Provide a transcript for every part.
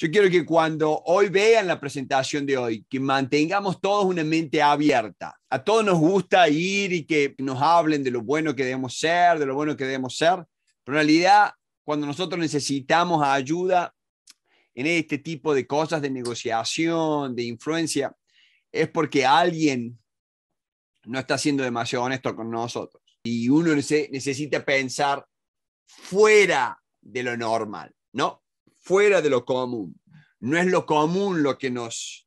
Yo quiero que cuando hoy vean la presentación de hoy, que mantengamos todos una mente abierta. A todos nos gusta ir y que nos hablen de lo bueno que debemos ser, de lo bueno que debemos ser, pero en realidad cuando nosotros necesitamos ayuda en este tipo de cosas de negociación, de influencia, es porque alguien no está siendo demasiado honesto con nosotros. Y uno necesita pensar fuera de lo normal, ¿no? fuera de lo común. No es lo común lo que nos,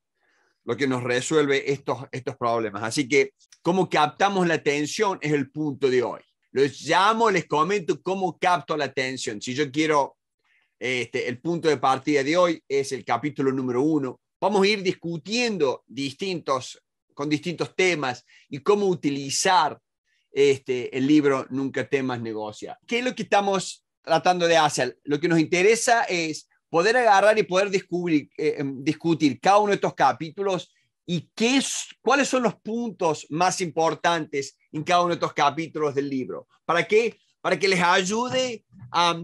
lo que nos resuelve estos, estos problemas. Así que cómo captamos la atención es el punto de hoy. Les llamo, les comento cómo capto la atención. Si yo quiero, este, el punto de partida de hoy es el capítulo número uno. Vamos a ir discutiendo distintos, con distintos temas y cómo utilizar este, el libro Nunca temas negocia. ¿Qué es lo que estamos tratando de hacer? Lo que nos interesa es poder agarrar y poder eh, em, discutir cada uno de estos capítulos y qué es, cuáles son los puntos más importantes en cada uno de estos capítulos del libro. ¿Para qué? Para que les ayude a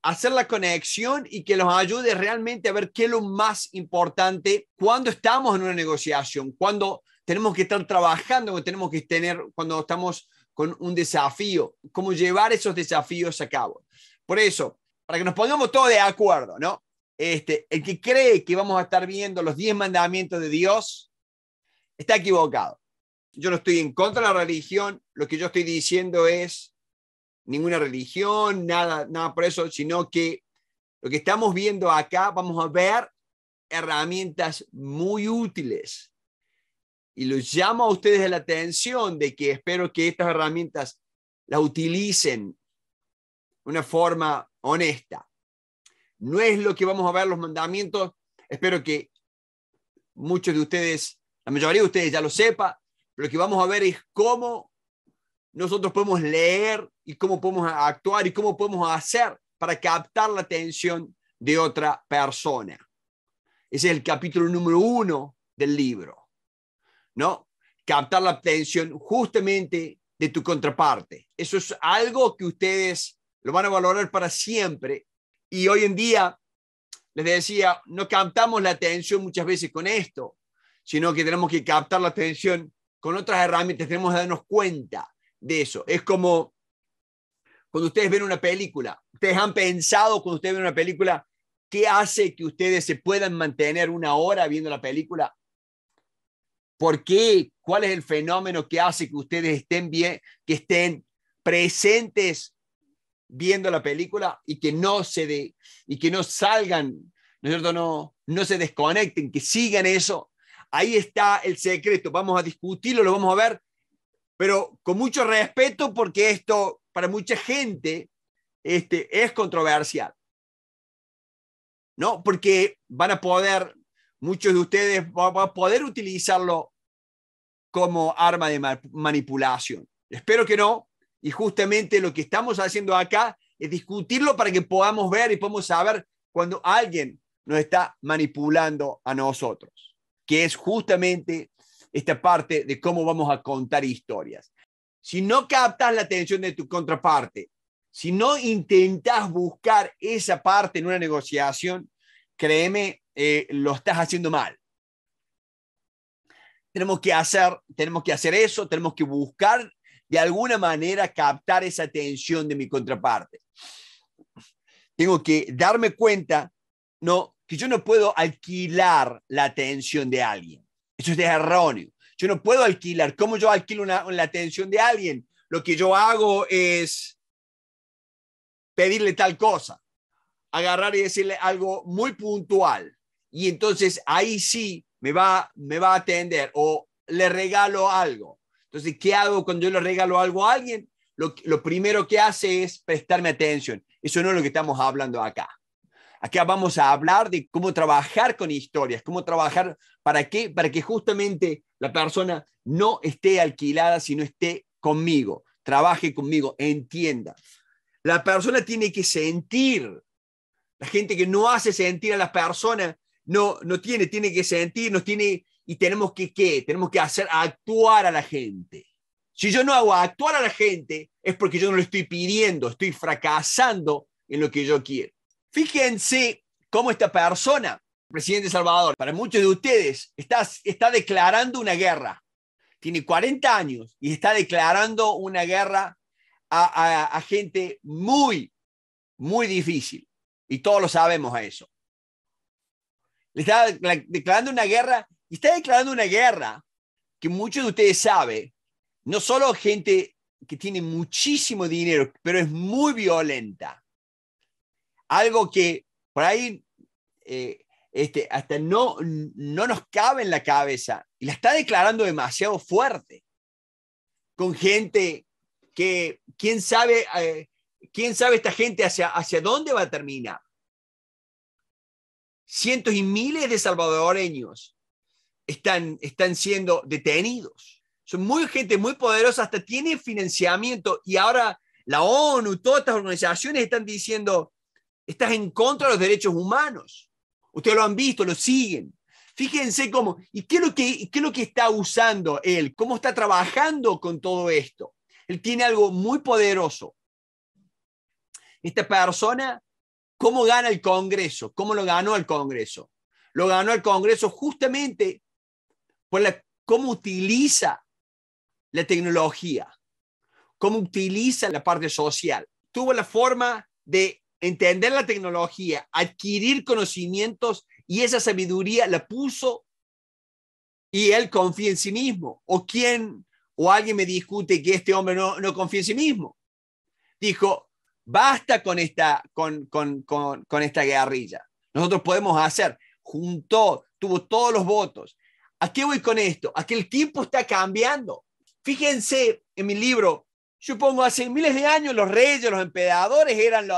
hacer la conexión y que los ayude realmente a ver qué es lo más importante cuando estamos en una negociación, cuando tenemos que estar trabajando, tenemos que tener, cuando estamos con un desafío, cómo llevar esos desafíos a cabo. Por eso, para que nos pongamos todos de acuerdo, ¿no? Este, el que cree que vamos a estar viendo los diez mandamientos de Dios está equivocado. Yo no estoy en contra de la religión, lo que yo estoy diciendo es ninguna religión, nada, nada por eso, sino que lo que estamos viendo acá, vamos a ver herramientas muy útiles. Y los llamo a ustedes la atención de que espero que estas herramientas las utilicen de una forma honesta. No es lo que vamos a ver los mandamientos. Espero que muchos de ustedes, la mayoría de ustedes ya lo sepa. lo que vamos a ver es cómo nosotros podemos leer y cómo podemos actuar y cómo podemos hacer para captar la atención de otra persona. Ese es el capítulo número uno del libro, ¿no? Captar la atención justamente de tu contraparte. Eso es algo que ustedes lo van a valorar para siempre. Y hoy en día, les decía, no captamos la atención muchas veces con esto, sino que tenemos que captar la atención con otras herramientas, tenemos que darnos cuenta de eso. Es como cuando ustedes ven una película, ustedes han pensado cuando ustedes ven una película, ¿qué hace que ustedes se puedan mantener una hora viendo la película? ¿Por qué? ¿Cuál es el fenómeno que hace que ustedes estén bien, que estén presentes viendo la película y que no se de, y que no salgan, ¿no es cierto? No, no se desconecten, que sigan eso. Ahí está el secreto. Vamos a discutirlo, lo vamos a ver, pero con mucho respeto porque esto para mucha gente este, es controversial. ¿No? Porque van a poder, muchos de ustedes van a poder utilizarlo como arma de manipulación. Espero que no, y justamente lo que estamos haciendo acá es discutirlo para que podamos ver y podamos saber cuando alguien nos está manipulando a nosotros, que es justamente esta parte de cómo vamos a contar historias. Si no captas la atención de tu contraparte, si no intentas buscar esa parte en una negociación, créeme, eh, lo estás haciendo mal. Tenemos que, hacer, tenemos que hacer eso, tenemos que buscar de alguna manera captar esa atención de mi contraparte. Tengo que darme cuenta, ¿no? Que yo no puedo alquilar la atención de alguien. Eso es erróneo. Yo no puedo alquilar. ¿Cómo yo alquilo la atención de alguien? Lo que yo hago es pedirle tal cosa, agarrar y decirle algo muy puntual. Y entonces ahí sí me va, me va a atender o le regalo algo entonces, ¿qué hago cuando yo le regalo algo a alguien? Lo, primero que hace es prestarme atención. Eso no es lo que estamos hablando acá. Acá vamos a hablar de cómo trabajar con historias, cómo trabajar, ¿para qué? Para que justamente la persona no esté alquilada, sino esté conmigo, trabaje conmigo, entienda. La persona tiene que sentir. La gente que no hace sentir a la persona no, no tiene, tiene que sentir, no tiene y tenemos que, ¿qué? Tenemos que hacer actuar a la gente. Si yo no hago actuar a la gente, es porque yo no lo estoy pidiendo, estoy fracasando en lo que yo quiero. Fíjense cómo esta persona, presidente Salvador, para muchos de ustedes, está, está declarando una guerra. Tiene 40 años y está declarando una guerra a, a gente muy, muy difícil. Y todos lo sabemos a eso. Le está declarando una guerra y está declarando una guerra que muchos de ustedes saben, no solo gente que tiene muchísimo dinero, pero es muy violenta. Algo que por ahí eh, este, hasta no, nos cabe en la cabeza y la está declarando demasiado fuerte con gente que quién sabe, eh, quién sabe esta gente hacia, hacia dónde va a terminar. Cientos y miles de salvadoreños están, están siendo detenidos. Son muy gente muy poderosa, hasta tiene financiamiento y ahora la ONU, todas estas organizaciones están diciendo, estás en contra de los derechos humanos. Ustedes lo han visto, lo siguen. Fíjense cómo, ¿y qué lo que, qué es lo que está usando él? ¿Cómo está trabajando con todo esto? Él tiene algo muy poderoso. Esta persona, ¿cómo gana el Congreso? ¿Cómo lo ganó el Congreso? Lo ganó el Congreso justamente la, cómo utiliza la tecnología, cómo utiliza la parte social. Tuvo la forma de entender la tecnología, adquirir conocimientos y esa sabiduría la puso y él confía en sí mismo. O quién o alguien me discute que este hombre no, no confía en sí mismo. Dijo, basta con esta, con, con esta guerrilla. Nosotros podemos hacer. Juntó, tuvo todos los votos, ¿A qué voy con esto? Aquel el tiempo está cambiando. Fíjense en mi libro, yo pongo hace miles de años los reyes, los emperadores eran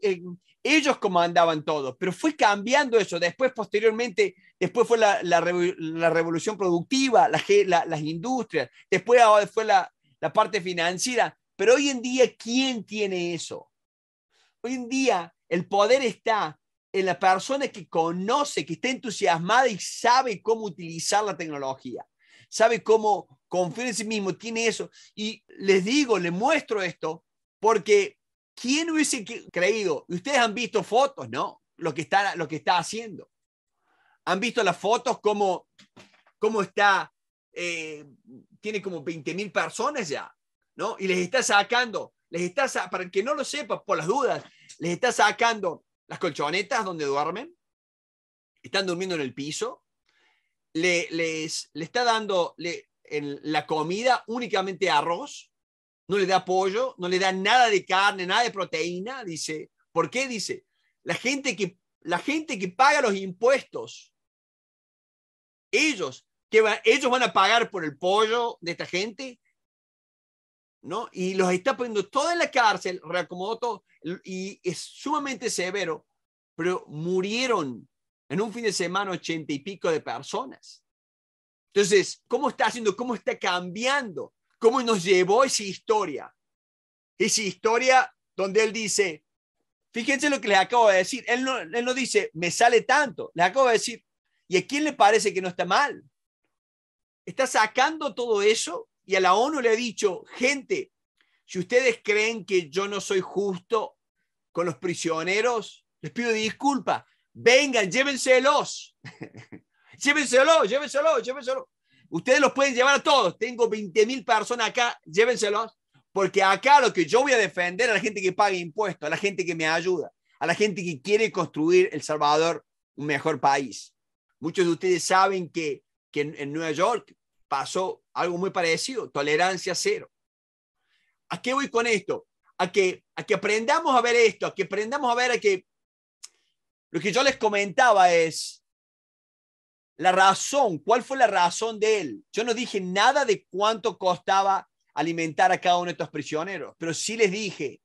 eh, ellos comandaban todo, pero fue cambiando eso. Después, posteriormente, después fue la, revolución productiva, las industrias, después fue la, la parte financiera. Pero hoy en día, ¿quién tiene eso? Hoy en día, el poder está en la persona que conoce, que está entusiasmada y sabe cómo utilizar la tecnología, sabe cómo confiar en sí mismo, tiene eso. Y les digo, les muestro esto, porque ¿quién hubiese creído? Ustedes han visto fotos, ¿no? Lo que está, lo que está haciendo. Han visto las fotos, cómo, cómo está, eh, tiene como 20 mil personas ya, ¿no? Y les está sacando, les está, para el que no lo sepa, por las dudas, les está sacando las colchonetas donde duermen, están durmiendo en el piso, le, les, le está dando la comida únicamente arroz, no le da pollo, no le da nada de carne, nada de proteína, dice. ¿Por qué? Dice, la gente que, la gente que paga los impuestos, ellos, que ellos van a pagar por el pollo de esta gente, ¿no? Y los está poniendo todo en la cárcel, reacomodó todo, y es sumamente severo, pero murieron en un fin de semana ochenta y pico de personas. Entonces, ¿cómo está haciendo? ¿Cómo está cambiando? ¿Cómo nos llevó esa historia? Esa historia donde él dice, fíjense lo que les acabo de decir, él no, él no dice, me sale tanto, le acabo de decir, ¿y a quién le parece que no está mal? Está sacando todo eso y a la ONU le he dicho, gente, si ustedes creen que yo no soy justo con los prisioneros, les pido disculpas, vengan, llévenselos, llévenselos, llévenselos, llévenselos. Ustedes los pueden llevar a todos, tengo 20 mil personas acá, llévenselos, porque acá lo que yo voy a defender a la gente que paga impuestos, a la gente que me ayuda, a la gente que quiere construir El Salvador un mejor país. Muchos de ustedes saben que, en Nueva York pasó algo muy parecido, tolerancia cero. ¿A qué voy con esto? A que, a que aprendamos a ver esto, a que aprendamos a ver a que lo que yo les comentaba es la razón, cuál fue la razón de él. Yo no dije nada de cuánto costaba alimentar a cada uno de estos prisioneros, pero sí les dije,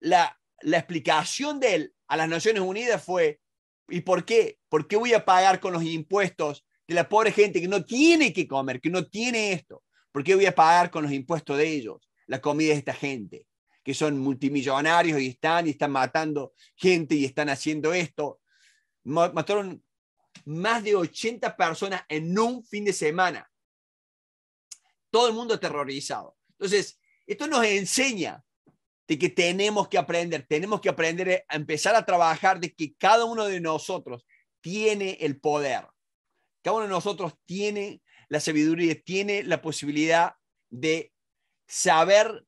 la, la explicación de él a las Naciones Unidas fue, ¿y por qué? ¿Por qué voy a pagar con los impuestos de la pobre gente que no tiene que comer, que no tiene esto. porque voy a pagar con los impuestos de ellos la comida de esta gente? Que son multimillonarios y están, y están matando gente y están haciendo esto. Mataron más de 80 personas en un fin de semana. Todo el mundo aterrorizado. Entonces, esto nos enseña de que tenemos que aprender, tenemos que aprender a empezar a trabajar de que cada uno de nosotros tiene el poder cada uno de nosotros tiene la sabiduría, tiene la posibilidad de saber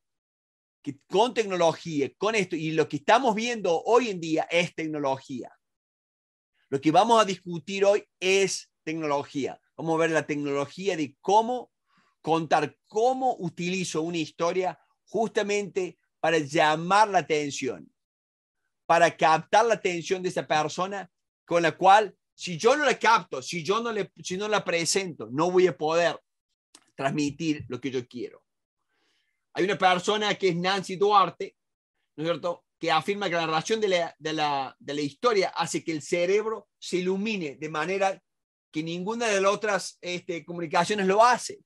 que con tecnología, con esto, y lo que estamos viendo hoy en día es tecnología. Lo que vamos a discutir hoy es tecnología. Vamos a ver la tecnología de cómo contar, cómo utilizo una historia justamente para llamar la atención, para captar la atención de esa persona con la cual si yo no la capto, si yo no, le, si no la presento, no voy a poder transmitir lo que yo quiero. Hay una persona que es Nancy Duarte, ¿no es cierto?, que afirma que la narración de la, historia hace que el cerebro se ilumine de manera que ninguna de las otras este, comunicaciones lo hace.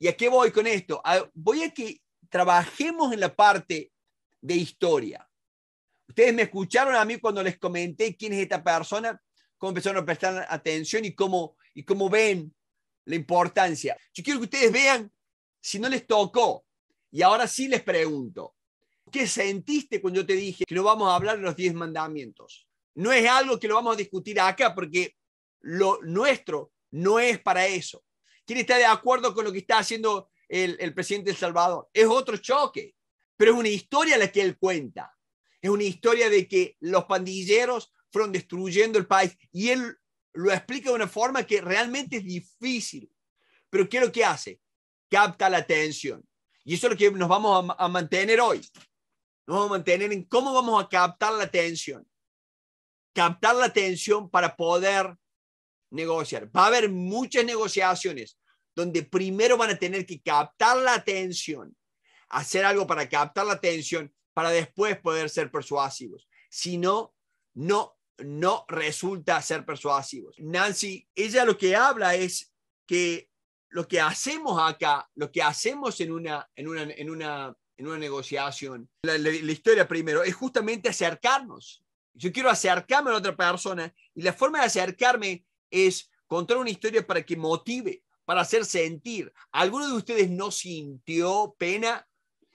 ¿Y a qué voy con esto? voy a que trabajemos en la parte de historia. Ustedes me escucharon a mí cuando les comenté quién es esta persona cómo empezaron a prestar atención y cómo, y cómo ven la importancia. Yo quiero que ustedes vean si no les tocó. Y ahora sí les pregunto, ¿qué sentiste cuando yo te dije que no vamos a hablar de los diez mandamientos? No es algo que lo vamos a discutir acá porque lo nuestro no es para eso. ¿Quién está de acuerdo con lo que está haciendo el, presidente El Salvador? Es otro choque, pero es una historia la que él cuenta. Es una historia de que los pandilleros fueron destruyendo el país. Y él lo explica de una forma que realmente es difícil. Pero ¿qué es lo que hace? Capta la atención. Y eso es lo que nos vamos a, a mantener hoy. Nos vamos a mantener en cómo vamos a captar la atención. Captar la atención para poder negociar. Va a haber muchas negociaciones donde primero van a tener que captar la atención, hacer algo para captar la atención, para después poder ser persuasivos. Si no, no no resulta ser persuasivos. Nancy, ella lo que habla es que lo que hacemos acá, lo que hacemos en una, en una, en una, en una negociación, la, historia primero, es justamente acercarnos. Yo quiero acercarme a otra persona y la forma de acercarme es contar una historia para que motive, para hacer sentir. ¿Alguno de ustedes no sintió pena?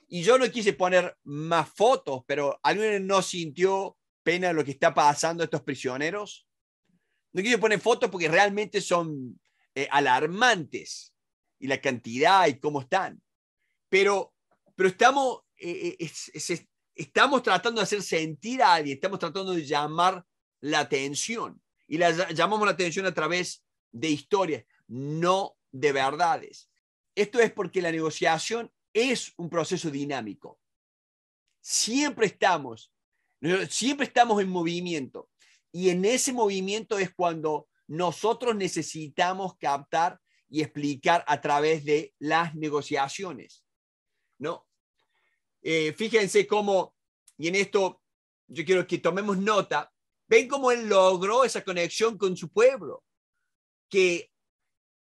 Y yo no quise poner más fotos, pero alguien no sintió pena lo que está pasando a estos prisioneros. No quiero poner fotos porque realmente son eh, alarmantes y la cantidad y cómo están. Pero, estamos, eh, eh, estamos tratando de hacer sentir a alguien, estamos tratando de llamar la atención. Y llamamos la atención a través de historias, no de verdades. Esto es porque la negociación es un proceso dinámico. Siempre estamos Siempre estamos en movimiento. Y en ese movimiento es cuando nosotros necesitamos captar y explicar a través de las negociaciones. ¿no? Eh, fíjense cómo, y en esto yo quiero que tomemos nota, ven cómo él logró esa conexión con su pueblo, que,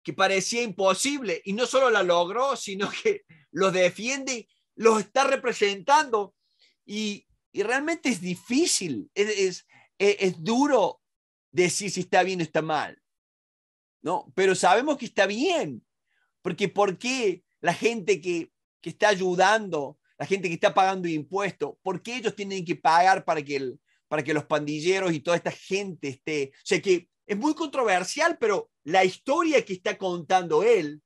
que parecía imposible, y no solo la logró, sino que los defiende, los está representando, y, y realmente es difícil, es, es, duro decir si está bien o está mal. ¿no? Pero sabemos que está bien, porque ¿por qué la gente que, que está ayudando, la gente que está pagando impuestos, por qué ellos tienen que pagar para que, el, para que los pandilleros y toda esta gente esté? O sea que es muy controversial, pero la historia que está contando él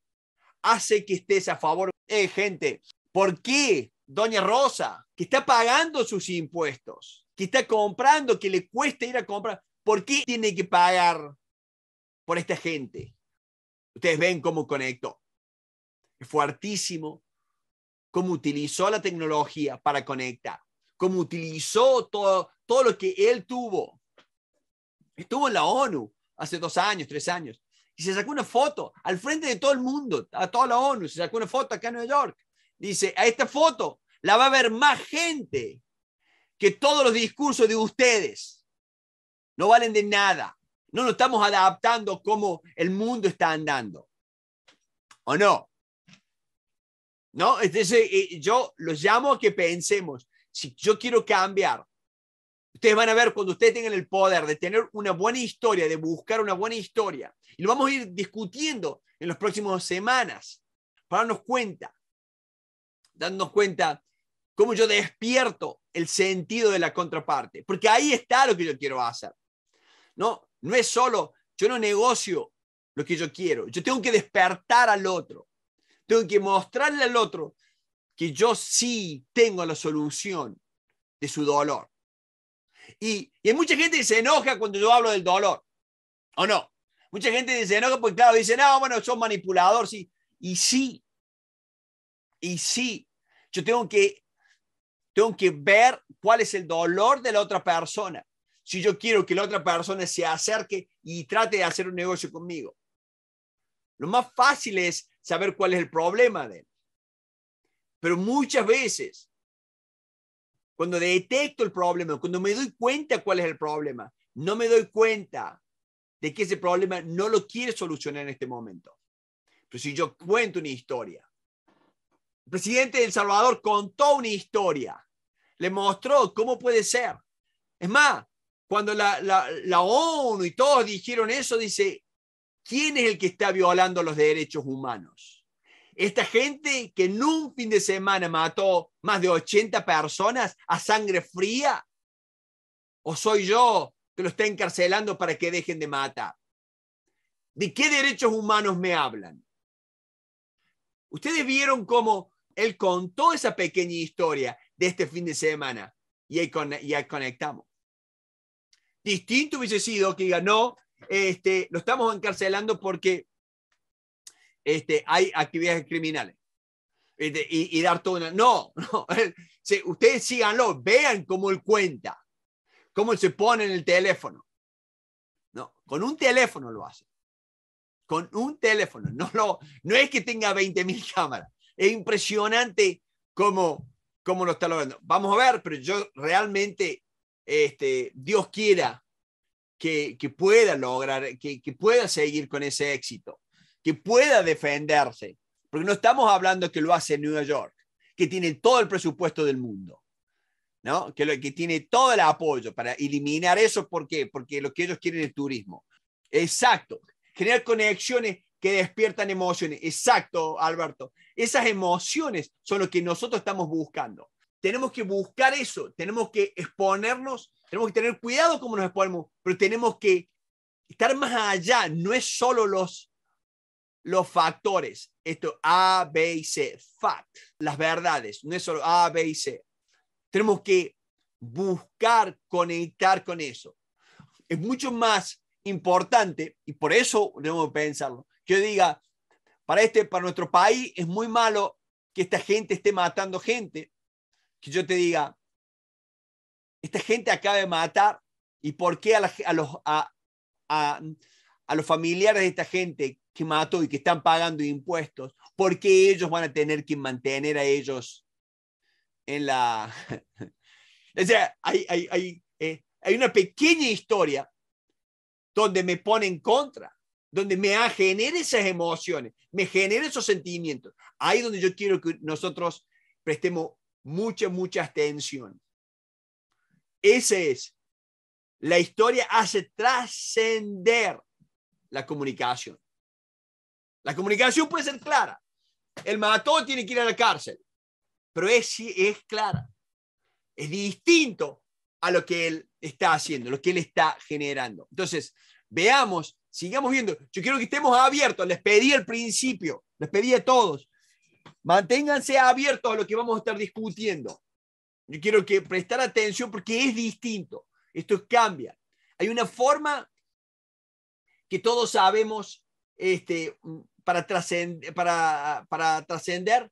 hace que estés a favor. Eh, gente, ¿por qué doña Rosa, que está pagando sus impuestos, que está comprando, que le cuesta ir a comprar, ¿por qué tiene que pagar por esta gente? Ustedes ven cómo conectó. Fue fuertísimo cómo utilizó la tecnología para conectar, cómo utilizó todo, todo lo que él tuvo. Estuvo en la ONU hace dos años, tres años, y se sacó una foto al frente de todo el mundo, a toda la ONU, se sacó una foto acá en Nueva York dice, a esta foto la va a ver más gente que todos los discursos de ustedes. No valen de nada. No nos estamos adaptando como el mundo está andando. ¿O no? ¿No? Entonces, eh, yo los llamo a que pensemos, si yo quiero cambiar, ustedes van a ver cuando ustedes tengan el poder de tener una buena historia, de buscar una buena historia, y lo vamos a ir discutiendo en las próximas semanas, para darnos cuenta dándonos cuenta cómo yo despierto el sentido de la contraparte, porque ahí está lo que yo quiero hacer. No, no es solo, yo no negocio lo que yo quiero, yo tengo que despertar al otro, tengo que mostrarle al otro que yo sí tengo la solución de su dolor. Y, hay mucha gente que se enoja cuando yo hablo del dolor, ¿o no? Mucha gente se enoja porque, claro, dice, no, bueno, sos manipulador, sí. Y sí, y sí, yo tengo que, tengo que ver cuál es el dolor de la otra persona. Si yo quiero que la otra persona se acerque y trate de hacer un negocio conmigo. Lo más fácil es saber cuál es el problema de él. Pero muchas veces, cuando detecto el problema, cuando me doy cuenta cuál es el problema, no me doy cuenta de que ese problema no lo quiere solucionar en este momento. Pero si yo cuento una historia, el presidente de El Salvador contó una historia, le mostró cómo puede ser. Es más, cuando la, la ONU y todos dijeron eso, dice, ¿quién es el que está violando los derechos humanos? Esta gente que en un fin de semana mató más de 80 personas a sangre fría, o soy yo que lo está encarcelando para que dejen de matar. ¿De qué derechos humanos me hablan? Ustedes vieron cómo él contó esa pequeña historia de este fin de semana y ahí, y conectamos. Distinto hubiese sido que diga, no, este, lo estamos encarcelando porque este, hay actividades criminales. Este, y, dar toda una... No, no. ustedes síganlo, vean cómo él cuenta, cómo él se pone en el teléfono. No, con un teléfono lo hace. Con un teléfono. No, lo, no es que tenga 20.000 cámaras. Es impresionante cómo, cómo lo está logrando. Vamos a ver, pero yo realmente, este, Dios quiera que, que pueda lograr, que, pueda seguir con ese éxito, que pueda defenderse, porque no estamos hablando que lo hace en Nueva York, que tiene todo el presupuesto del mundo. ¿No? Que, lo, que tiene todo el apoyo para eliminar eso, ¿por qué? Porque lo que ellos quieren es turismo. Exacto, crear conexiones que despiertan emociones. Exacto, Alberto. Esas emociones son lo que nosotros estamos buscando. Tenemos que buscar eso, tenemos que exponernos, tenemos que tener cuidado cómo nos exponemos, pero tenemos que estar más allá. No es solo los, los factores, esto A, B y C, fact, las verdades, no es solo A, B y C. Tenemos que buscar conectar con eso. Es mucho más importante, y por eso debemos pensarlo, que diga, para, este, para nuestro país es muy malo que esta gente esté matando gente, que yo te diga, esta gente acaba de matar y por qué a, los, a, los familiares de esta gente que mató y que están pagando impuestos, porque ellos van a tener que mantener a ellos en la... o sea, hay, hay, eh, hay, una pequeña historia donde me pone en contra donde me genera esas emociones, me genera esos sentimientos. Ahí donde yo quiero que nosotros prestemos mucha, mucha atención. Ese es. La historia hace trascender la comunicación. La comunicación puede ser clara. El matón tiene que ir a la cárcel, pero es, es clara. Es distinto a lo que él está haciendo, lo que él está generando. Entonces, veamos sigamos viendo. Yo quiero que estemos abiertos. Les pedí al principio, les pedí a todos. Manténganse abiertos a lo que vamos a estar discutiendo. Yo quiero que prestar atención porque es distinto. Esto cambia. Hay una forma que todos sabemos este, para trascender. Para, trascender.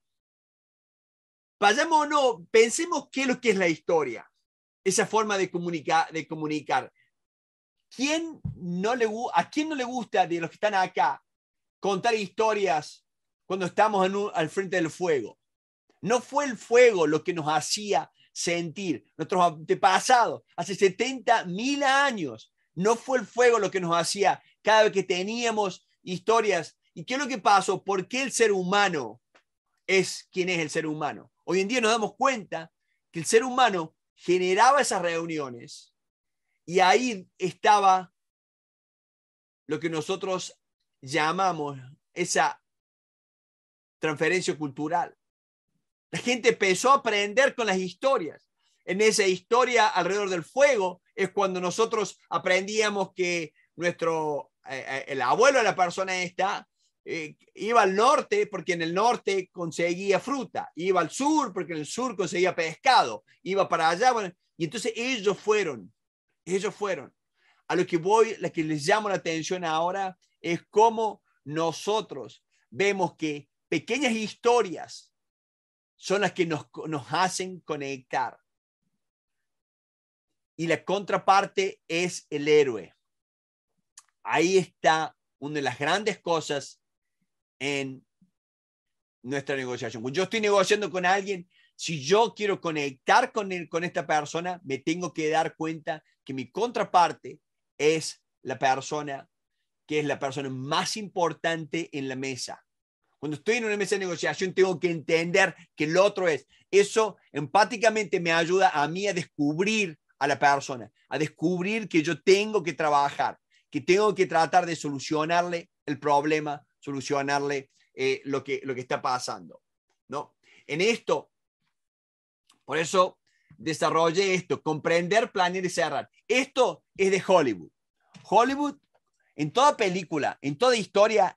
Vayamos o no, pensemos qué es lo que es la historia, esa forma de, comunicar de comunicar. ¿quién no le, ¿a quién no le gusta de los que están acá contar historias cuando estamos al frente del fuego? No fue el fuego lo que nos hacía sentir. Nuestros antepasados, hace 70 mil años, no fue el fuego lo que nos hacía cada vez que teníamos historias. ¿Y qué es lo que pasó? ¿Por qué el ser humano es quien es el ser humano? Hoy en día nos damos cuenta que el ser humano generaba esas reuniones y ahí estaba lo que nosotros llamamos esa transferencia cultural. La gente empezó a aprender con las historias. En esa historia alrededor del fuego es cuando nosotros aprendíamos que nuestro, eh, eh, el abuelo de la persona esta eh, iba al norte porque en el norte conseguía fruta, iba al sur porque en el sur conseguía pescado, iba para allá. y entonces ellos fueron ellos fueron. A lo que voy, la que les llamo la atención ahora es cómo nosotros vemos que pequeñas historias son las que nos, nos hacen conectar. Y la contraparte es el héroe. Ahí está una de las grandes cosas en nuestra negociación. Cuando yo estoy negociando con alguien, si yo quiero conectar con, con esta persona, me tengo que dar cuenta que mi contraparte es la persona que es la persona más importante en la mesa. Cuando estoy en una mesa de negociación, tengo que entender que el otro es. Eso empáticamente me ayuda a mí a descubrir a la persona, a descubrir que yo tengo que trabajar, que tengo que tratar de solucionarle el problema, solucionarle eh, lo, que, lo que está pasando. ¿no? En esto, por eso desarrolle esto, comprender, planear y cerrar. Esto es de Hollywood. Hollywood, en toda película, en toda historia,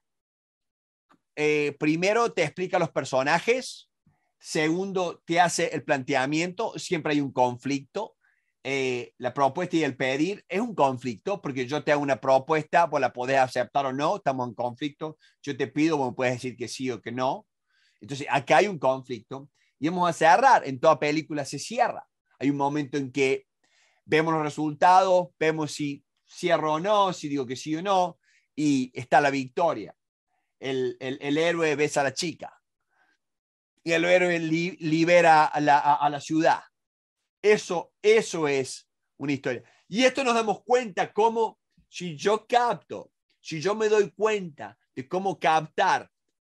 eh, primero te explica los personajes, segundo te hace el planteamiento, siempre hay un conflicto. Eh, la propuesta y el pedir es un conflicto porque yo te hago una propuesta, vos la podés aceptar o no, estamos en conflicto, yo te pido, vos puedes decir que sí o que no. Entonces, acá hay un conflicto y vamos a cerrar. En toda película se cierra. Hay un momento en que vemos los resultados, vemos si cierro o no, si digo que sí o no, y está la victoria. El, héroe besa a la chica y el héroe libera a la, ciudad. Eso, eso es una historia. Y esto nos damos cuenta cómo si yo capto, si yo me doy cuenta de cómo captar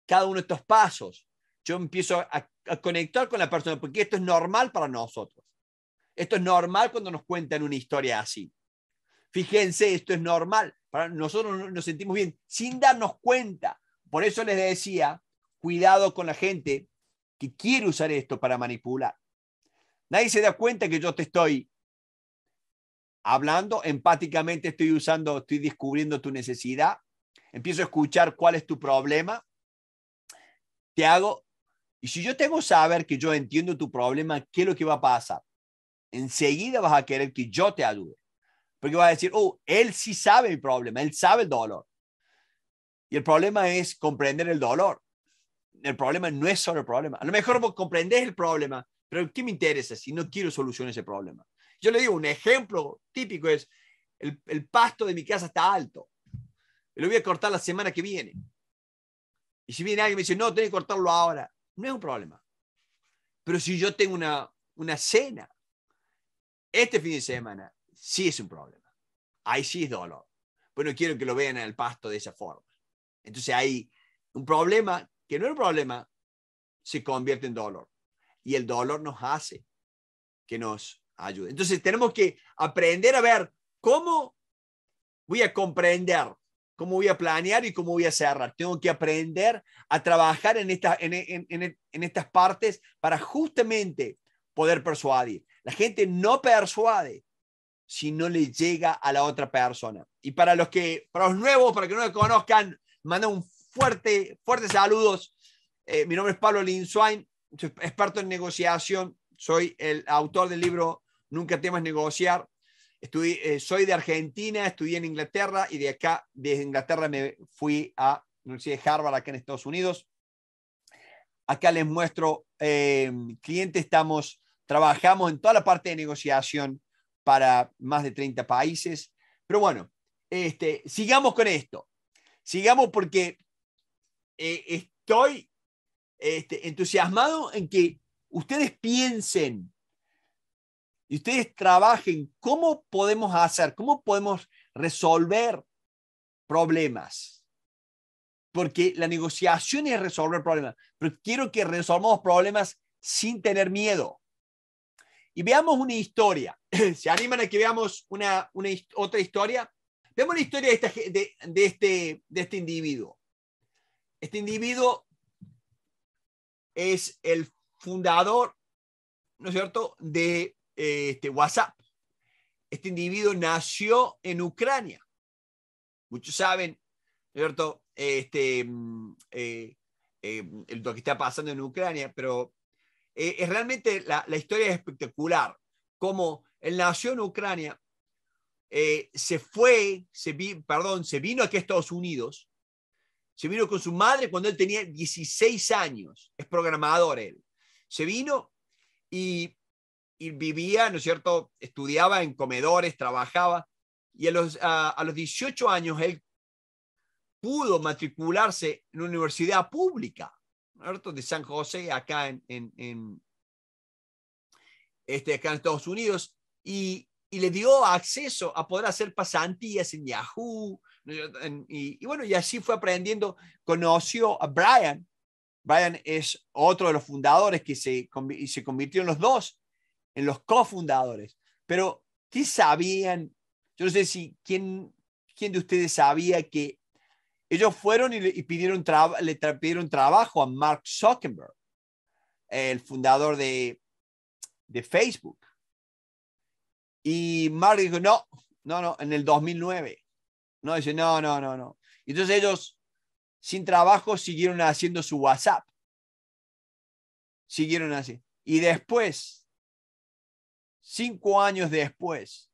cada uno de estos pasos, yo empiezo a, conectar con la persona, porque esto es normal para nosotros. Esto es normal cuando nos cuentan una historia así. Fíjense, esto es normal. Para nosotros nos sentimos bien sin darnos cuenta. Por eso les decía, cuidado con la gente que quiere usar esto para manipular. Nadie se da cuenta que yo te estoy hablando, empáticamente estoy usando, estoy descubriendo tu necesidad, empiezo a escuchar cuál es tu problema, te hago y si yo tengo saber que yo entiendo tu problema, ¿qué es lo que va a pasar? Enseguida vas a querer que yo te ayude. Porque vas a decir, oh, él sí sabe mi problema, él sabe el dolor. Y el problema es comprender el dolor. El problema no es solo el problema. A lo mejor vos comprendés el problema, pero ¿qué me interesa si no quiero solucionar ese problema? Yo le digo, un ejemplo típico es, el, el pasto de mi casa está alto. Lo voy a cortar la semana que viene. Y si viene alguien y me dice, no, tenés que cortarlo ahora no es un problema. Pero si yo tengo una, una cena este fin de semana, sí es un problema. Ahí sí es dolor. Pero pues no quiero que lo vean el pasto de esa forma. Entonces hay un problema que no es un problema, se convierte en dolor. Y el dolor nos hace que nos ayude. Entonces tenemos que aprender a ver cómo voy a comprender cómo voy a planear y cómo voy a cerrar. Tengo que aprender a trabajar en, en, estas partes para justamente poder persuadir. La gente no persuade si no le llega a la otra persona. Y para los que, para los nuevos, para que no me conozcan, mando un fuerte, fuerte saludos. Eh, mi nombre es Pablo Linswain, soy experto en negociación, soy el autor del libro Nunca temas negociar, eh, soy de Argentina, estudié en Inglaterra y de acá, desde Inglaterra, me fui a la Universidad de Harvard, acá en Estados Unidos. Acá les muestro, eh, em, cliente, estamos, trabajamos en toda la parte de negociación para más de 30 países. Pero bueno, este, sigamos con esto. Sigamos porque eh, estoy este, entusiasmado en que ustedes piensen y ustedes trabajen cómo podemos hacer, cómo podemos resolver problemas. Porque la negociación es resolver problemas, pero quiero que resolvamos problemas sin tener miedo. Y veamos una historia. ¿Se animan a que veamos una, una otra historia? Veamos la historia de, de, este, de este individuo. Este individuo es el fundador, ¿no es cierto?, de este, WhatsApp. Este individuo nació en Ucrania. Muchos saben, ¿cierto? Este, mm, eh, eh, lo que está pasando en Ucrania, pero eh, es realmente la, historia es espectacular. Como él nació en Ucrania, se fue, se perdón, se vino aquí a Estados Unidos, se vino con su madre cuando él tenía 16 años, es programador él. Se vino y y vivía, ¿no es cierto? Estudiaba en comedores, trabajaba, y a los, a, los 18 años él pudo matricularse en una universidad pública, ¿no es cierto? De San José, acá en, en, este, acá en Estados Unidos, y, y, le dio acceso a poder hacer pasantías en Yahoo, y, bueno, y así fue aprendiendo, conoció a Brian, Brian es otro de los fundadores que se, y se convirtieron los dos en los cofundadores. Pero, ¿qué sabían? Yo no sé si quién, quién de ustedes sabía que ellos fueron y, le, pidieron le trabajo a Mark Zuckerberg, el fundador de, de Facebook. Y Mark dijo, no, no, no, en el 2009. No, dice, no, no, no, no. Entonces ellos, sin trabajo, siguieron haciendo su WhatsApp. Siguieron así. Y después, Cinco años después,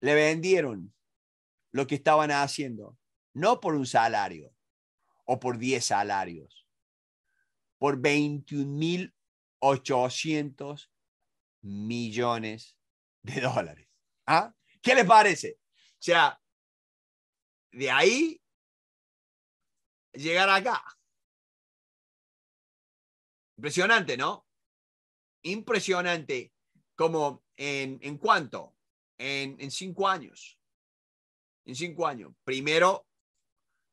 le vendieron lo que estaban haciendo, no por un salario o por diez salarios, por 21.800 millones de dólares. ¿Ah? ¿Qué les parece? O sea, de ahí llegar acá. Impresionante, ¿no? impresionante como en, en cuánto, en, cinco años. En cinco años. Primero,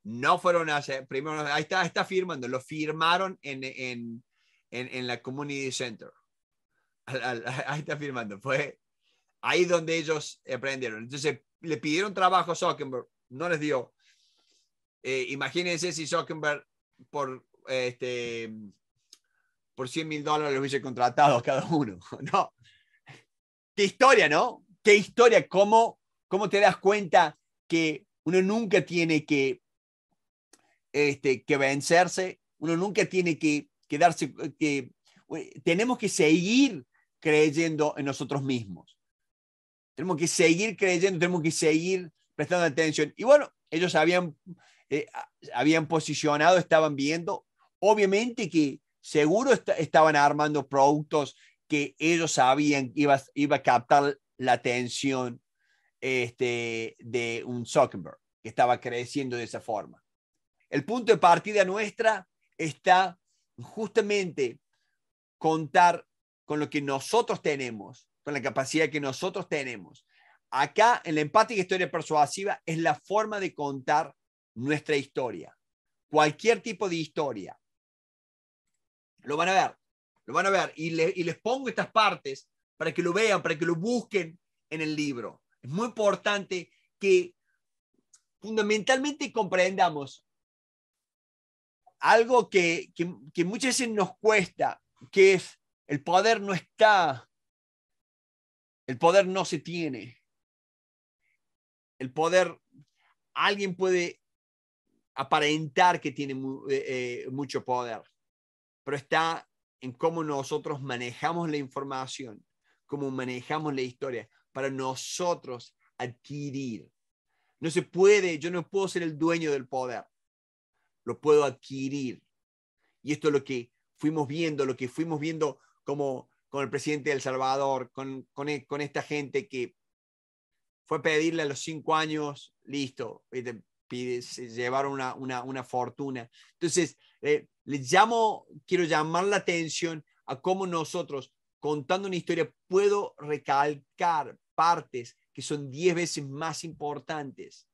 no fueron a hacer, primero, ahí está, está firmando, lo firmaron en, en, la Community Center. Ahí está firmando, fue ahí donde ellos aprendieron. Entonces, le pidieron trabajo a Zuckerberg, no les dio. Eh, imagínense si Zuckerberg por este, por 100 mil dólares los hubiese contratado a cada uno. No. Qué historia, ¿no? Qué historia, cómo, cómo te das cuenta que uno nunca tiene que, este, que vencerse, uno nunca tiene que, quedarse... que tenemos que seguir creyendo en nosotros mismos. Tenemos que seguir creyendo, tenemos que seguir prestando atención. Y bueno, ellos habían, eh, habían posicionado, estaban viendo. Obviamente que seguro estaban armando productos que ellos sabían que iba, a captar la atención este, de un Zuckerberg, que estaba creciendo de esa forma. El punto de partida nuestra está justamente contar con lo que nosotros tenemos, con la capacidad que nosotros tenemos. Acá, en la empática historia persuasiva, es la forma de contar nuestra historia. Cualquier tipo de historia, lo van a ver, lo van a ver. Y, les pongo estas partes para que lo vean, para que lo busquen en el libro. Es muy importante que fundamentalmente comprendamos algo que, que, muchas veces nos cuesta, que es el poder no está, el poder no se tiene. El poder, alguien puede aparentar que tiene eh, eh, mucho poder pero está en cómo nosotros manejamos la información, cómo manejamos la historia, para nosotros adquirir. No se puede, yo no puedo ser el dueño del poder, lo puedo adquirir. Y esto es lo que fuimos viendo, lo que fuimos viendo como con el presidente de El Salvador, con, e, esta gente que fue a pedirle a los cinco años, listo, llevaron llevar una, una, fortuna. Entonces, eh, les llamo, quiero llamar la atención a cómo nosotros, contando una historia, puedo recalcar partes que son 10 veces más importantes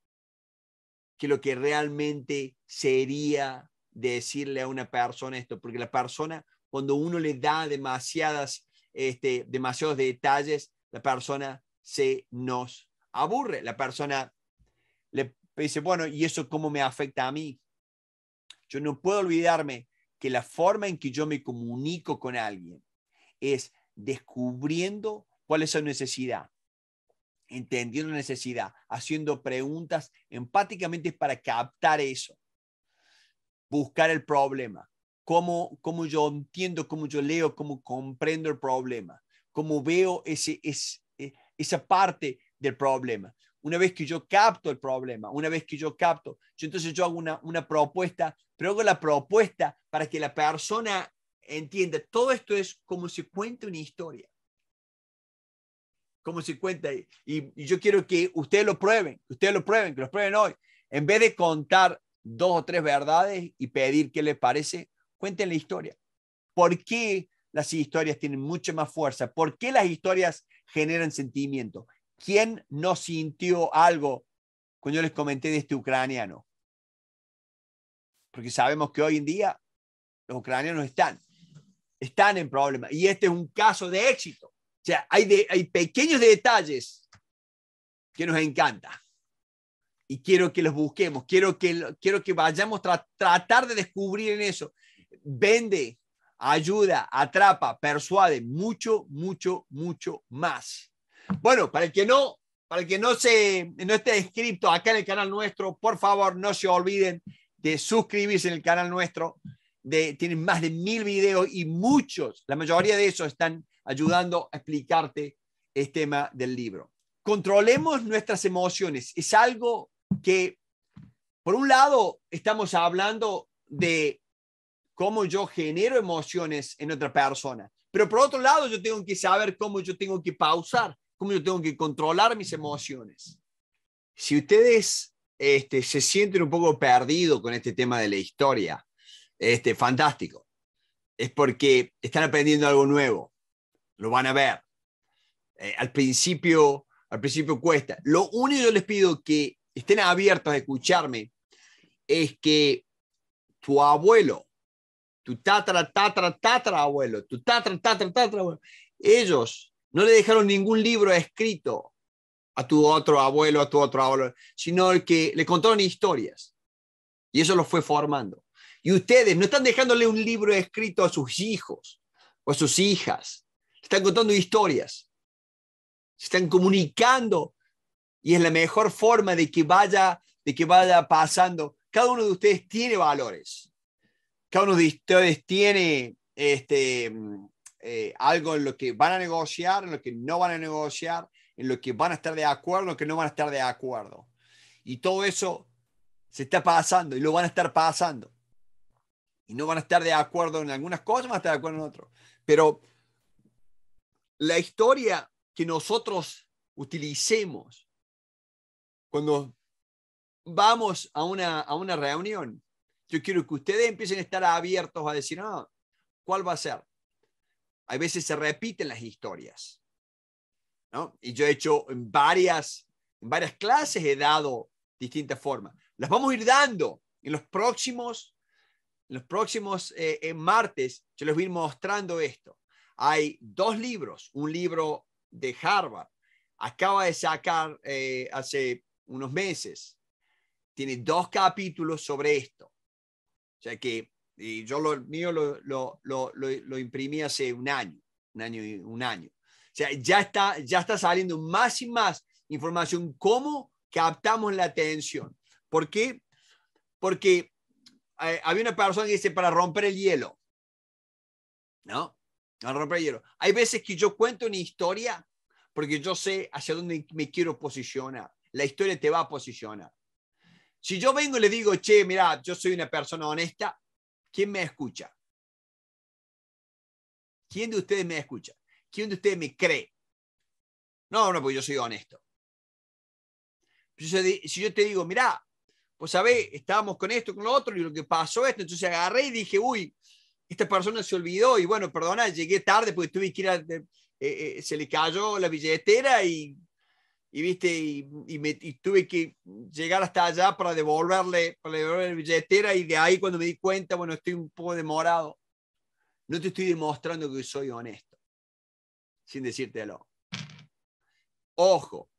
que lo que realmente sería decirle a una persona esto, porque la persona, cuando uno le da demasiadas, este, demasiados detalles, la persona se nos aburre, la persona le pero dice, bueno, ¿y eso cómo me afecta a mí? Yo no puedo olvidarme que la forma en que yo me comunico con alguien es descubriendo cuál es su necesidad, entendiendo la necesidad, haciendo preguntas empáticamente para captar eso, buscar el problema, cómo, cómo yo entiendo, cómo yo leo, cómo comprendo el problema, cómo veo eh, esa parte del problema, una vez que yo capto el problema, una vez que yo capto, entonces yo hago una, una propuesta, pero hago la propuesta para que la persona entienda, todo esto es como se si cuenta una historia, como se si cuenta, y, yo quiero que ustedes lo prueben, que ustedes lo prueben, que lo prueben hoy, en vez de contar dos o tres verdades y pedir qué les parece, cuenten la historia. ¿Por qué las historias tienen mucha más fuerza? ¿Por qué las historias generan sentimiento? ¿Quién no sintió algo cuando yo les comenté de este ucraniano? Porque sabemos que hoy en día los ucranianos están, están en problemas. Y este es un caso de éxito. O sea, hay, pequeños detalles que nos encanta. Y quiero que los busquemos, quiero que, vayamos a tratar de descubrir en eso. Vende, ayuda, atrapa, persuade, mucho, mucho, mucho más. Bueno, para el que no, para que no, se, no esté escrito acá en el canal nuestro, por favor, no se olviden de suscribirse en el canal nuestro. tienen más de mil videos y muchos, la mayoría de esos están ayudando a explicarte el este tema del libro. Controlemos nuestras emociones. Es algo que, por un lado, estamos hablando de cómo yo genero emociones en otra persona, pero por otro lado, yo tengo que saber cómo yo tengo que pausar cómo yo tengo que controlar mis emociones. Si ustedes este, se sienten un poco perdidos con este tema de la historia, este, fantástico. Es porque están aprendiendo algo nuevo. Lo van a ver. Eh, al, principio, al principio cuesta. Lo único que les pido que estén abiertos a escucharme es que tu abuelo, tu tatra, tatra, tatra, abuelo, tu tatra, tatra, tatra, abuelo, ellos no le dejaron ningún libro escrito a tu otro abuelo, a tu otro abuelo, sino que le contaron historias. Y eso lo fue formando. Y ustedes no están dejándole un libro escrito a sus hijos o a sus hijas. Están contando historias. están comunicando. Y es la mejor forma de que vaya, de que vaya pasando. Cada uno de ustedes tiene valores. Cada uno de ustedes tiene este, eh, algo en lo que van a negociar, en lo que no van a negociar, en lo que van a estar de acuerdo, en lo que no van a estar de acuerdo. Y todo eso se está pasando y lo van a estar pasando. Y no van a estar de acuerdo en algunas cosas, van a estar de acuerdo en otras. Pero la historia que nosotros utilicemos cuando vamos a una, a una reunión, yo quiero que ustedes empiecen a estar abiertos a decir, no, ah, ¿cuál va a ser? a veces se repiten las historias. ¿no? Y yo he hecho en varias, en varias clases, he dado distintas formas. Las vamos a ir dando en los próximos, en los próximos en eh, eh, martes, yo les voy a ir mostrando esto. Hay dos libros, un libro de Harvard, acaba de sacar eh, hace unos meses, tiene dos capítulos sobre esto. O sea que y yo lo mío lo, lo, lo, lo, imprimí hace un año, un año y un año. O sea, ya está, ya está saliendo más y más información, cómo captamos la atención. ¿Por qué? Porque eh, había una persona que dice, para romper el hielo. ¿No? Para romper el hielo. Hay veces que yo cuento una historia porque yo sé hacia dónde me quiero posicionar. La historia te va a posicionar. Si yo vengo y le digo, che, mira, yo soy una persona honesta, ¿Quién me escucha? ¿Quién de ustedes me escucha? ¿Quién de ustedes me cree? No, no, pues yo soy honesto. Si yo te digo, mira, pues sabes, estábamos con esto, con lo otro, y lo que pasó esto, entonces agarré y dije, uy, esta persona se olvidó, y bueno, perdona, llegué tarde porque tuve que ir a, eh, eh, se le cayó la billetera y y viste, y, me, tuve que llegar hasta allá para devolverle, para devolverle la billetera y de ahí cuando me di cuenta, bueno, estoy un poco demorado. No te estoy demostrando que soy honesto, sin decírtelo. Ojo,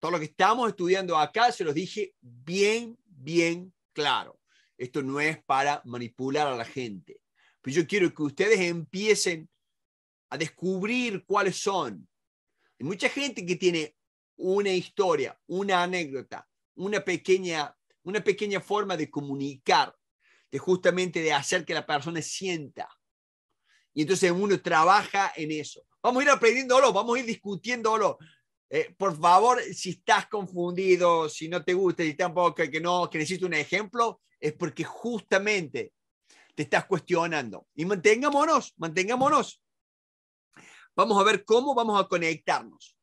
todo lo que estamos estudiando acá se los dije bien, bien claro. Esto no es para manipular a la gente. Pero yo quiero que ustedes empiecen a descubrir cuáles son mucha gente que tiene una historia, una anécdota, una pequeña, una pequeña forma de comunicar, de justamente de hacer que la persona sienta. Y entonces uno trabaja en eso. Vamos a ir aprendiéndolo, vamos a ir discutiéndolo. Eh, por favor, si estás confundido, si no te gusta, si tampoco que no, un ejemplo, es porque justamente te estás cuestionando. Y mantengámonos, mantengámonos Vamos a ver cómo vamos a conectarnos.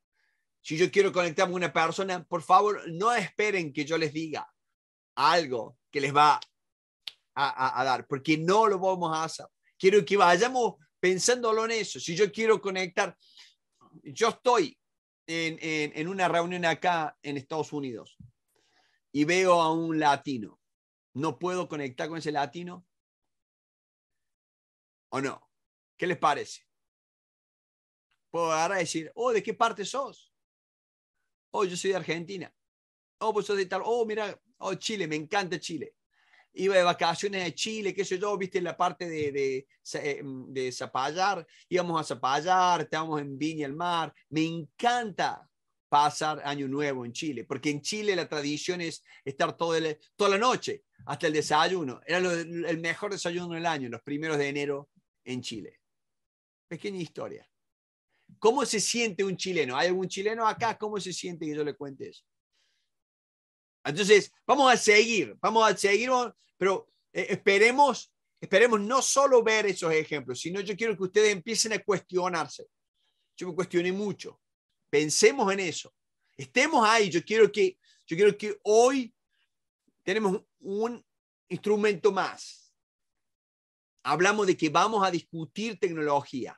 Si yo quiero conectarme con una persona, por favor, no esperen que yo les diga algo que les va a, dar, porque no lo vamos a hacer. Quiero que vayamos pensándolo en eso. Si yo quiero conectar, yo estoy en, en una reunión acá en Estados Unidos y veo a un latino. ¿No puedo conectar con ese latino? ¿O no? ¿Qué les parece? Puedo ahora decir, oh, ¿de qué parte sos? Oh, yo soy de Argentina. Oh, pues sos de tal. Oh, mira, oh, Chile, me encanta Chile. Iba de vacaciones a Chile, qué sé yo, viste la parte de, eh, mm, de, Zapallar. Íbamos a Zapallar, estábamos en Viña del Mar. Me encanta pasar Año Nuevo en Chile, porque en Chile la tradición es estar todo toda la noche hasta el desayuno. Era el mejor desayuno del año, los primeros de enero en Chile. Pequeña historia. ¿Cómo se siente un chileno? ¿Hay algún chileno acá? ¿Cómo se siente que yo le cuente eso? Entonces, vamos a seguir, vamos a seguir, pero eh, esperemos, esperemos no solo ver esos ejemplos, sino yo quiero que ustedes empiecen a cuestionarse. Yo me cuestioné mucho. Pensemos en eso. Estemos ahí. Yo quiero que, yo quiero que hoy tenemos un instrumento más. Hablamos de que vamos a discutir tecnología.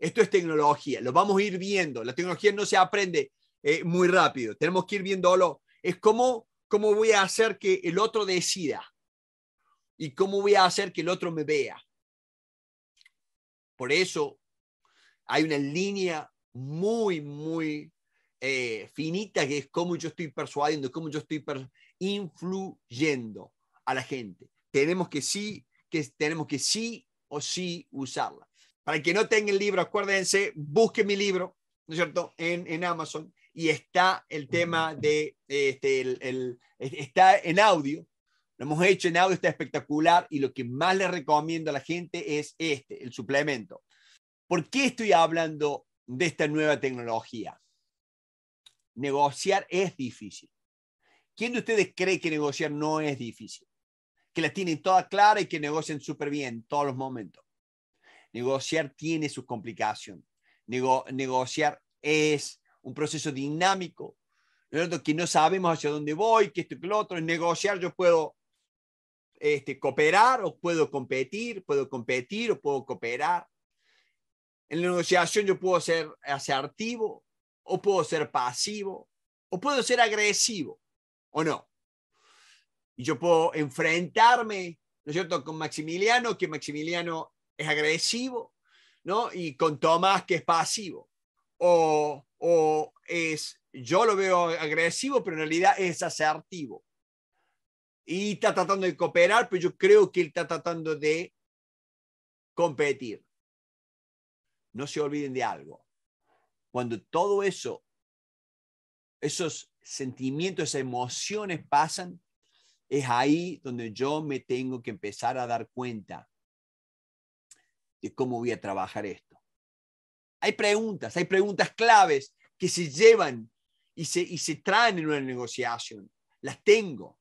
Esto es tecnología, lo vamos a ir viendo. La tecnología no se aprende eh, muy rápido, tenemos que ir viéndolo. Es cómo, cómo voy a hacer que el otro decida y cómo voy a hacer que el otro me vea. Por eso hay una línea muy, muy eh, finita que es cómo yo estoy persuadiendo, cómo yo estoy influyendo a la gente. Tenemos que sí, que tenemos que sí o sí usarla. Para que no tenga el libro, acuérdense, busquen mi libro, ¿no es cierto?, en, Amazon y está el tema de, este, el, está en audio, lo hemos hecho en audio, está espectacular y lo que más les recomiendo a la gente es este, el suplemento. ¿Por qué estoy hablando de esta nueva tecnología? Negociar es difícil. ¿Quién de ustedes cree que negociar no es difícil? Que la tienen toda clara y que negocian súper bien todos los momentos. Negociar tiene sus complicaciones. negociar es un proceso dinámico, ¿no? que no sabemos hacia dónde voy, que esto y lo otro. En negociar yo puedo este, cooperar o puedo competir, puedo competir o puedo cooperar. En la negociación yo puedo ser asertivo o puedo ser pasivo o puedo ser agresivo o no. Y yo puedo enfrentarme, ¿no es cierto?, con Maximiliano, que Maximiliano es agresivo, ¿no? Y con Tomás, que es pasivo. O, es, yo lo veo agresivo, pero en realidad es asertivo. Y está tratando de cooperar, pero yo creo que él está tratando de competir. No se olviden de algo. Cuando todo eso, esos sentimientos, esas emociones pasan, es ahí donde yo me tengo que empezar a dar cuenta de cómo voy a trabajar esto. Hay preguntas, hay preguntas claves que se llevan y se, y se traen en una negociación. Las tengo.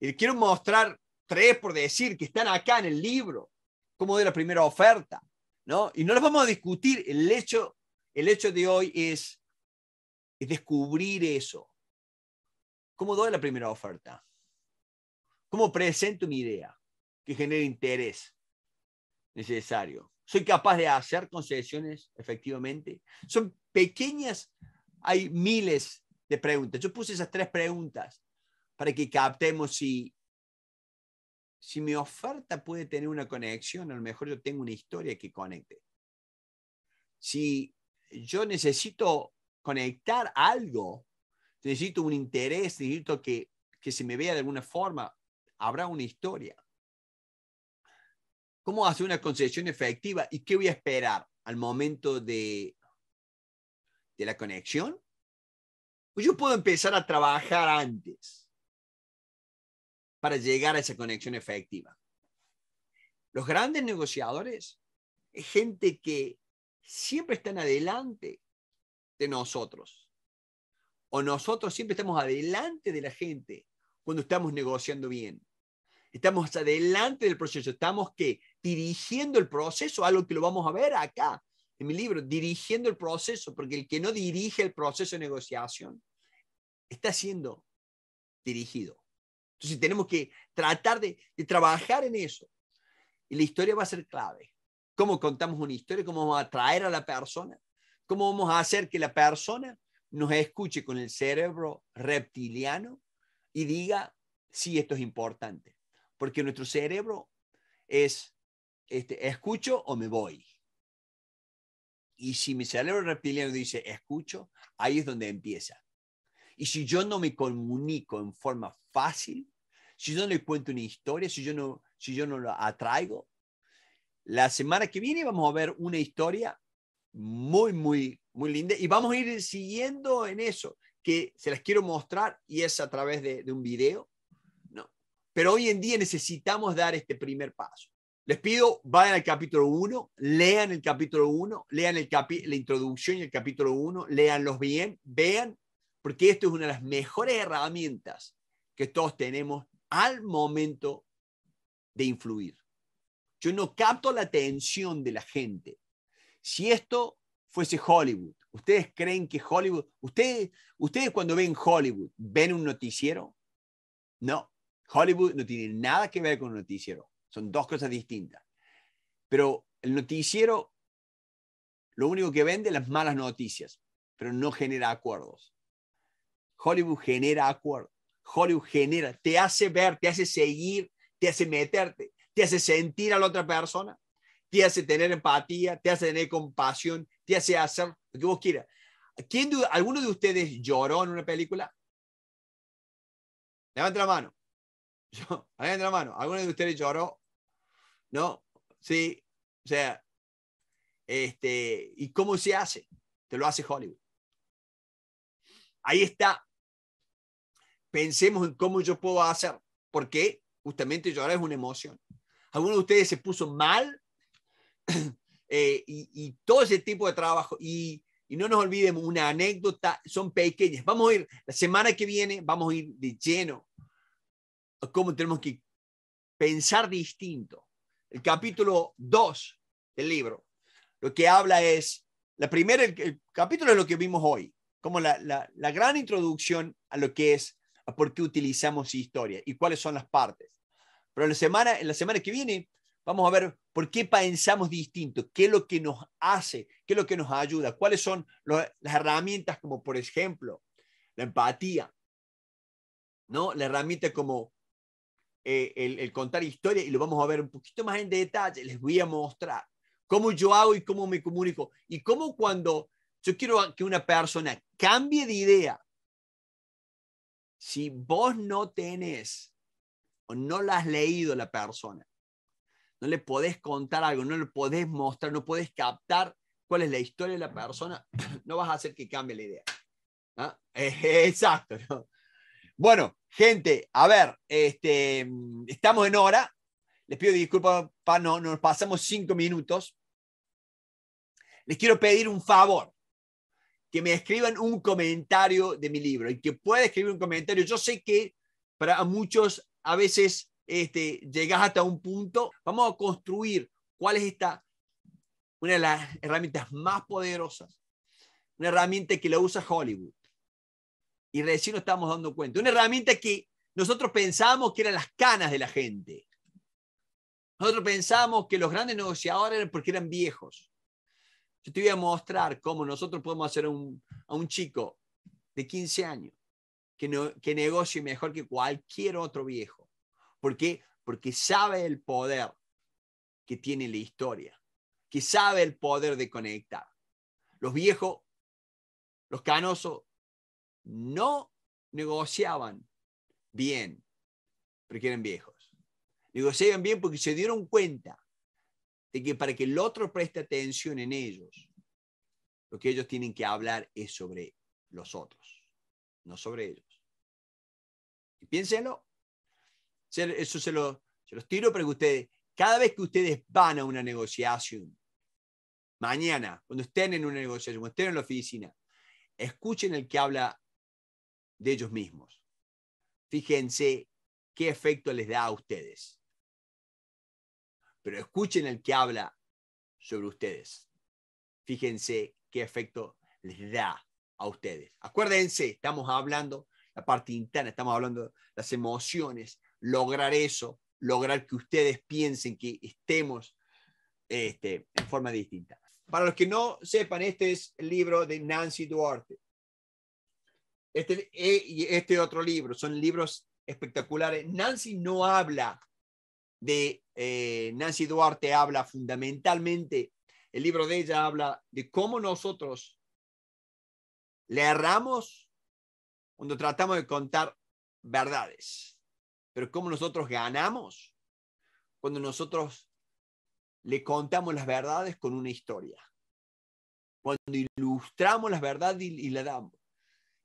Y eh, quiero mostrar tres, por decir, que están acá en el libro, como de la primera oferta. ¿no? Y no las vamos a discutir. El hecho, el hecho de hoy es, es descubrir eso. ¿Cómo doy la primera oferta? ¿Cómo presento mi idea que genere interés? necesario. Soy capaz de hacer concesiones, efectivamente. Son pequeñas, hay miles de preguntas. Yo puse esas tres preguntas para que captemos si, si mi oferta puede tener una conexión, a lo mejor yo tengo una historia que conecte. Si yo necesito conectar algo, necesito un interés, necesito que, que se me vea de alguna forma, habrá una historia. ¿Cómo hacer una concesión efectiva y qué voy a esperar al momento de, de la conexión? Pues yo puedo empezar a trabajar antes para llegar a esa conexión efectiva. Los grandes negociadores es gente que siempre están adelante de nosotros. O nosotros siempre estamos adelante de la gente cuando estamos negociando bien estamos adelante del proceso, estamos que dirigiendo el proceso, algo que lo vamos a ver acá en mi libro, dirigiendo el proceso, porque el que no dirige el proceso de negociación está siendo dirigido. Entonces tenemos que tratar de, de trabajar en eso. Y la historia va a ser clave. ¿Cómo contamos una historia? ¿Cómo vamos a atraer a la persona? ¿Cómo vamos a hacer que la persona nos escuche con el cerebro reptiliano y diga, sí, esto es importante? porque nuestro cerebro es, este, escucho o me voy. Y si mi cerebro reptiliano dice, escucho, ahí es donde empieza. Y si yo no me comunico en forma fácil, si yo no le cuento una historia, si yo no, si yo no lo atraigo, la semana que viene vamos a ver una historia muy, muy, muy linda y vamos a ir siguiendo en eso, que se las quiero mostrar y es a través de un video pero hoy en día necesitamos dar este primer paso. Les pido, vayan al capítulo 1, lean el capítulo 1, lean la introducción y el capítulo 1, leanlos bien, vean, porque esto es una de las mejores herramientas que todos tenemos al momento de influir. Yo no capto la atención de la gente. Si esto fuese Hollywood, ¿ustedes creen que Hollywood, ustedes, ustedes cuando ven Hollywood, ven un noticiero? No, Hollywood no tiene nada que ver con el noticiero. Son dos cosas distintas. Pero el noticiero lo único que vende es las malas noticias, pero no genera acuerdos. Hollywood genera acuerdos. Hollywood genera, te hace ver, te hace seguir, te hace meterte, te hace sentir a la otra persona, te hace tener empatía, te hace tener compasión, te hace hacer lo que vos quieras. ¿Quién, ¿Alguno de ustedes lloró en una película? Levanta la mano. la mano, ¿alguno de ustedes lloró? ¿No? Sí. O sea, este, ¿y cómo se hace? Te lo hace Hollywood. Ahí está. Pensemos en cómo yo puedo hacer, porque justamente llorar es una emoción. Alguno de ustedes se puso mal eh, y, todo ese tipo de trabajo. Y, y, no nos olvidemos, una anécdota, son pequeñas. Vamos a ir, la semana que viene vamos a ir de lleno cómo tenemos que pensar distinto. El capítulo 2 del libro, lo que habla es, la primera, el, capítulo es lo que vimos hoy, como la, la, gran introducción a lo que es, a por qué utilizamos historia y cuáles son las partes. Pero en la semana, en la semana que viene vamos a ver por qué pensamos distinto, qué es lo que nos hace, qué es lo que nos ayuda, cuáles son las herramientas como por ejemplo la empatía, ¿no? La herramienta como eh, el, contar historia y lo vamos a ver un poquito más en detalle. Les voy a mostrar cómo yo hago y cómo me comunico y cómo cuando yo quiero que una persona cambie de idea, si vos no tenés o no la has leído la persona, no le podés contar algo, no le podés mostrar, no podés captar cuál es la historia de la persona, no vas a hacer que cambie la idea. ¿ah? Exacto. Bueno, gente, a ver, este, estamos en hora. Les pido disculpas, no, nos pasamos cinco minutos. Les quiero pedir un favor, que me escriban un comentario de mi libro y que pueda escribir un comentario. Yo sé que para muchos a veces este, llegas hasta un punto. Vamos a construir cuál es esta, una de las herramientas más poderosas, una herramienta que la usa Hollywood y recién nos estamos dando cuenta. Una herramienta que nosotros pensamos que eran las canas de la gente. Nosotros pensamos que los grandes negociadores eran porque eran viejos. Yo te voy a mostrar cómo nosotros podemos hacer a un, a un chico de 15 años que, que negocie mejor que cualquier otro viejo. ¿Por qué? Porque sabe el poder que tiene la historia, que sabe el poder de conectar. Los viejos, los canosos, no negociaban bien porque eran viejos. Negociaban bien porque se dieron cuenta de que para que el otro preste atención en ellos, lo que ellos tienen que hablar es sobre los otros, no sobre ellos. Y piénsenlo. Eso se, se los tiro para que ustedes, cada vez que ustedes van a una negociación, mañana, cuando estén en una negociación, cuando estén en la oficina, escuchen el que habla de ellos mismos. Fíjense qué efecto les da a ustedes. Pero escuchen el que habla sobre ustedes. Fíjense qué efecto les da a ustedes. Acuérdense, estamos hablando la parte interna, estamos hablando de las emociones, lograr eso, lograr que ustedes piensen que estemos este, en forma distinta. Para los que no sepan, este es el libro de Nancy Duarte. Este, e, y este otro libro, son libros espectaculares. Nancy no habla de, eh, Nancy Duarte habla fundamentalmente, el libro de ella habla de cómo nosotros le erramos cuando tratamos de contar verdades, pero cómo nosotros ganamos cuando nosotros le contamos las verdades con una historia, cuando ilustramos las verdades y, y la damos.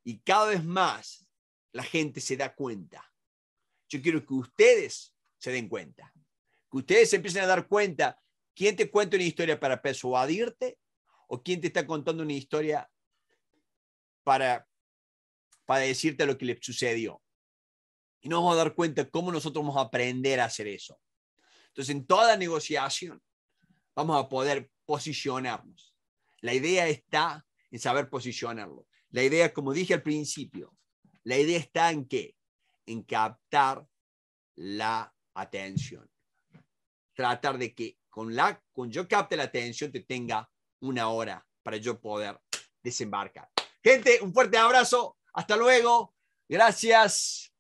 Y cada vez más la gente se da cuenta. Yo quiero que ustedes se den cuenta. Que ustedes empiecen a dar cuenta quién te cuenta una historia para persuadirte o quién te está contando una historia para, para decirte lo que le sucedió. Y nos vamos a dar cuenta cómo nosotros vamos a aprender a hacer eso. Entonces, en toda negociación vamos a poder posicionarnos. La idea está en saber posicionarlo. La idea, como dije al principio, la idea está en qué? En captar la atención. Tratar de que con, la, con yo capte la atención te tenga una hora para yo poder desembarcar. Gente, un fuerte abrazo. Hasta luego. Gracias.